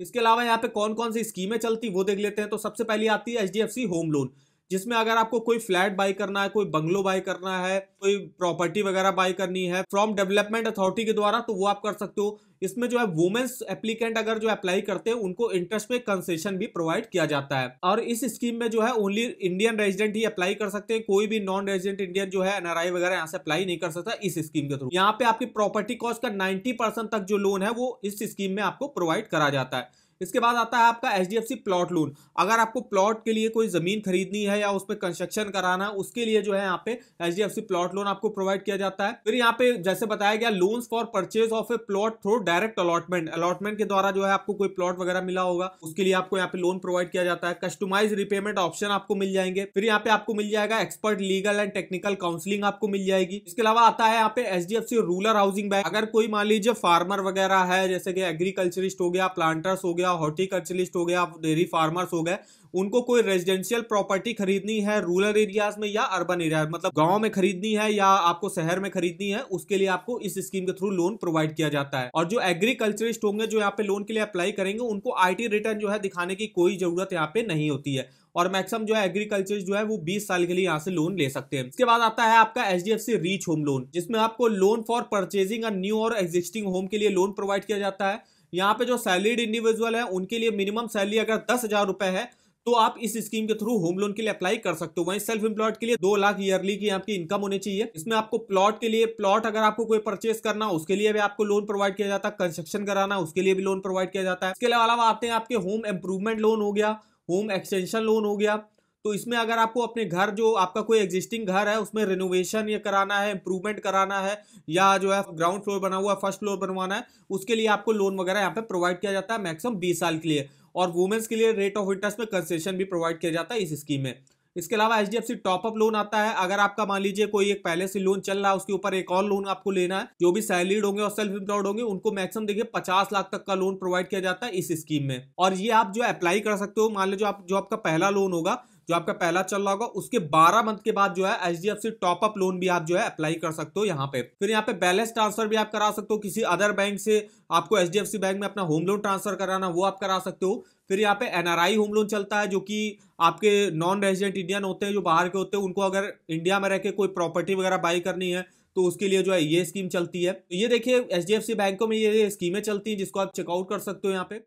इसके अलावा यहाँ पे कौन कौन सी स्कीमें चलती वो देख लेते हैं तो सबसे पहली आती है एच होम लोन जिसमें अगर आपको कोई फ्लैट बाई करना है कोई बंगलो बाई करना है कोई प्रॉपर्टी वगैरह बाई करनी है फ्रॉम डेवलपमेंट अथॉरिटी के द्वारा तो वो आप कर सकते हो इसमें जो है वुमेन्स एप्लीकेंट अगर जो अप्लाई करते हैं उनको इंटरेस्ट पे कंसेशन भी प्रोवाइड किया जाता है और इस स्कीम में जो है ओनली इंडियन रेजिडेंट ही अप्लाई कर सकते हैं कोई भी नॉन रेजिडेंट इंडियन जो है एनआरआई वगैरह यहाँ से अप्लाई नहीं कर सकता इस स्कीम के थ्रू यहाँ पे आपकी प्रॉपर्टी कॉस्ट का नाइन्टी तक जो लोन है वो इस स्कीम में आपको प्रोवाइड करा जाता है इसके बाद आता है आपका एच प्लॉट लोन अगर आपको प्लॉट के लिए कोई ज़मीन खरीदनी है या उस पर कंस्ट्रक्शन कराना है उसके लिए जो है यहाँ पे एच प्लॉट लोन आपको प्रोवाइड किया जाता है फिर यहाँ पे जैसे बताया गया loan for purchase of a plot through direct allotment allotment के द्वारा जो है आपको कोई प्लॉट वगैरह मिला होगा उसके लिए आपको यहाँ पे लोन प्रोवाइड किया जाता है कस्टमाइज रिपेमेंट ऑप्शन आपको मिल जाएंगे फिर यहाँ पे आपको मिल जाएगा expert legal and technical counselling आपको मिल जाएगी इसके अलावा आता है यहाँ पे एच रूरल हाउसिंग बैंक अगर कोई मान लीजिए फार्मर वगैरह है जैसे कि एग्रीकल्चरिस्ट हो गया प्लांटर्स हो गया गया हॉर्टिकल्चरिस्ट हो गया डेयरी फार्मर्स हो गए उनको कोई रेजिडेंशियल प्रॉपर्टी खरीदनी है रूरल एरियाज में या अर्बन एरिया मतलब गांव में खरीदनी है या आपको शहर में खरीदनी है उसके लिए आपको इस स्कीम के थ्रू लोन प्रोवाइड किया जाता है और जो एग्रीकल्चरिस्ट होंगे जो यहाँ पे लोन के लिए अप्लाई करेंगे उनको आई रिटर्न जो है दिखाने की कोई जरूरत यहाँ पे नहीं होती है और मैक्सिम जो है एग्रीकल्चर जो है वो 20 साल के लिए यहाँ से लोन ले सकते हैं इसके बाद आता है आपका एच रीच होम लोन जिसमें आपको लोन फॉर परचेजिंग न्यू और एग्जिस्टिंग होम के लिए लोन प्रोवाइड किया जाता है यहाँ पे जो सैलरीड इंडिविजुअल है उनके लिए मिनिमम सैलरी अगर दस हजार रुपए है तो आप इस स्कीम के थ्रू होम लोन के लिए अप्लाई कर सकते हो वहीं सेल्फ एम्प्लॉयड के लिए दो लाख ईयरली की आपकी इनकम होनी चाहिए इसमें आपको प्लॉट के लिए प्लॉट अगर आपको कोई परचेस करना उसके लिए भी आपको लोन प्रोवाइड किया जाता है कंस्ट्रक्शन कराना उसके लिए भी लोन प्रोवाइड किया जाता है इसके अलावा आते हैं आपके होम इंप्रूवमेंट लोन हो गया होम एक्सटेंशन लोन हो गया तो इसमें अगर आपको अपने घर जो आपका कोई एग्जिस्टिंग घर है उसमें रिनोवेशन या कराना है इंप्रूवमेंट कराना है या जो है ग्राउंड फ्लोर बना हुआ है फर्स्ट फ्लोर बनवाना है उसके लिए आपको लोन वगैरह यहाँ पे प्रोवाइड किया जाता है मैक्सिमम बीस साल के लिए और वुमेन्स के लिए रेट ऑफ इंटरेस्ट में कंसेशन भी प्रोवाइड किया जाता है इस स्कीम में इसके अलावा H D F C top up loan आता है अगर आपका मान लीजिए कोई एक पहले से लोन चल रहा है उसके ऊपर एक और लोन आपको लेना है जो भी सैलरीड होंगे और सेल्फ एम्प्लॉयड होंगे उनको मैक्सिमम देखिए पचास लाख तक का लोन प्रोवाइड किया जाता है इस स्कीम में और ये आप जो अप्लाई कर सकते हो मान लीजिए आप जो आपका पहला लोन होगा जो आपका पहला चल रहा होगा उसके बारह मंथ के बाद जो है एच सी टॉपअप लोन भी आप जो है अप्लाई कर सकते हो यहाँ पे फिर यहाँ पे बैलेंस ट्रांसफर भी आप करा सकते हो किसी अदर बैंक से आपको एच डी बैंक में अपना होम लोन ट्रांसफर कराना वो आप करा सकते हो फिर यहाँ पे एनआरआई होम लोन चलता है जो कि आपके नॉन रेजिडेंट इंडियन होते हैं जो बाहर के होते हैं उनको अगर इंडिया में रह के कोई प्रॉपर्टी वगैरह बाई करनी है तो उसके लिए जो है ये स्कीम चलती है ये देखिए एच डी बैंकों में ये स्कीमें चलती हैं जिसको आप चेकआउट कर सकते हो यहाँ पे